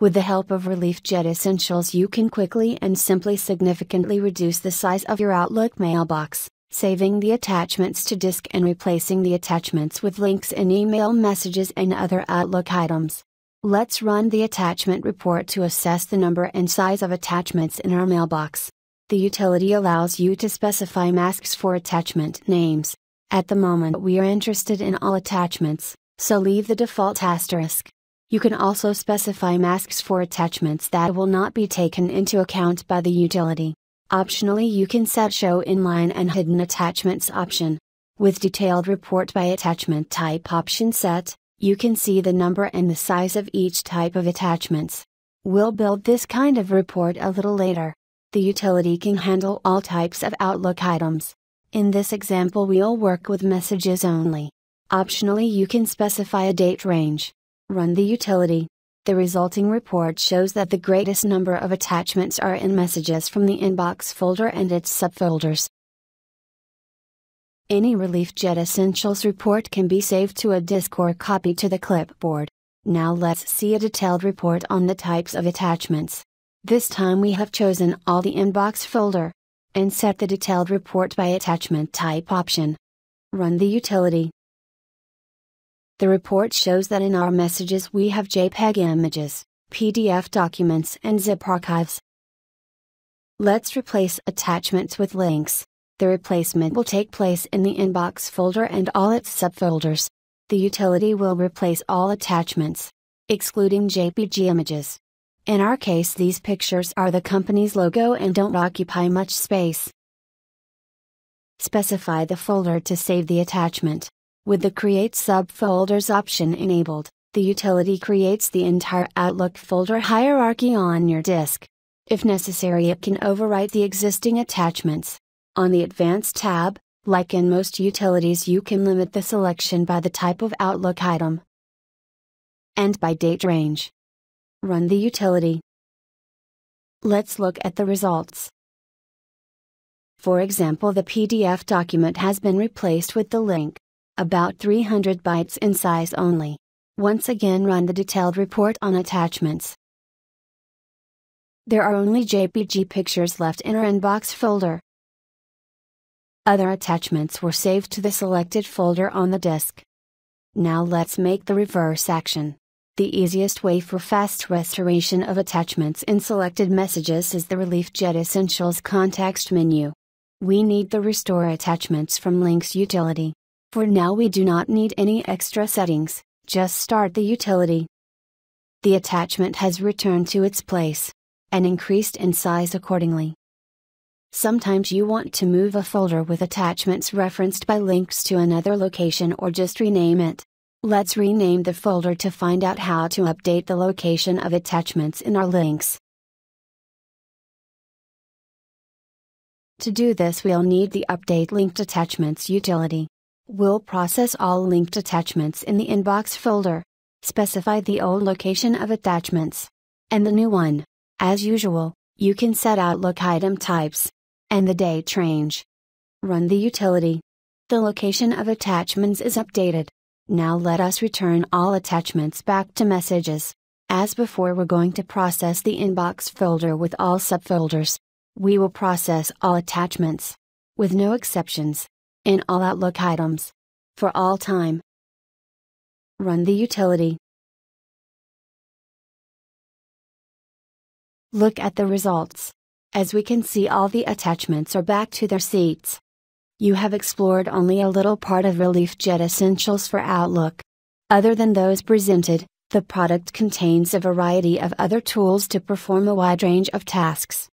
With the help of Relief Jet Essentials, you can quickly and simply significantly reduce the size of your Outlook mailbox, saving the attachments to disk and replacing the attachments with links in email messages and other Outlook items. Let's run the attachment report to assess the number and size of attachments in our mailbox. The utility allows you to specify masks for attachment names. At the moment, we are interested in all attachments, so leave the default asterisk. You can also specify masks for attachments that will not be taken into account by the utility. Optionally you can set Show Inline and Hidden Attachments option. With Detailed Report by Attachment Type option set, you can see the number and the size of each type of attachments. We'll build this kind of report a little later. The utility can handle all types of Outlook items. In this example we'll work with messages only. Optionally you can specify a date range. Run the utility. The resulting report shows that the greatest number of attachments are in messages from the inbox folder and its subfolders. Any ReliefJet Essentials report can be saved to a disk or copied to the clipboard. Now let's see a detailed report on the types of attachments. This time we have chosen all the inbox folder and set the detailed report by attachment type option. Run the utility. The report shows that in our messages we have JPEG images, PDF documents and zip archives. Let's replace attachments with links. The replacement will take place in the inbox folder and all its subfolders. The utility will replace all attachments, excluding JPG images. In our case, these pictures are the company's logo and don't occupy much space. Specify the folder to save the attachment. With the Create subfolders option enabled, the utility creates the entire Outlook folder hierarchy on your disk. If necessary it can overwrite the existing attachments. On the Advanced tab, like in most utilities you can limit the selection by the type of Outlook item and by date range. Run the utility. Let's look at the results. For example the PDF document has been replaced with the link about 300 bytes in size only. Once again run the detailed report on attachments. There are only JPG pictures left in our inbox folder. Other attachments were saved to the selected folder on the disk. Now let's make the reverse action. The easiest way for fast restoration of attachments in selected messages is the ReliefJet Essentials context menu. We need the Restore Attachments from Links utility. For now we do not need any extra settings, just start the utility. The attachment has returned to its place, and increased in size accordingly. Sometimes you want to move a folder with attachments referenced by links to another location or just rename it. Let's rename the folder to find out how to update the location of attachments in our links. To do this we'll need the Update Linked Attachments utility. We'll process all linked attachments in the inbox folder. Specify the old location of attachments and the new one. As usual, you can set Outlook item types and the date range. Run the utility. The location of attachments is updated. Now let us return all attachments back to messages. As before, we're going to process the inbox folder with all subfolders. We will process all attachments with no exceptions in all Outlook items. For all time. Run the utility. Look at the results. As we can see all the attachments are back to their seats. You have explored only a little part of ReliefJet Essentials for Outlook. Other than those presented, the product contains a variety of other tools to perform a wide range of tasks.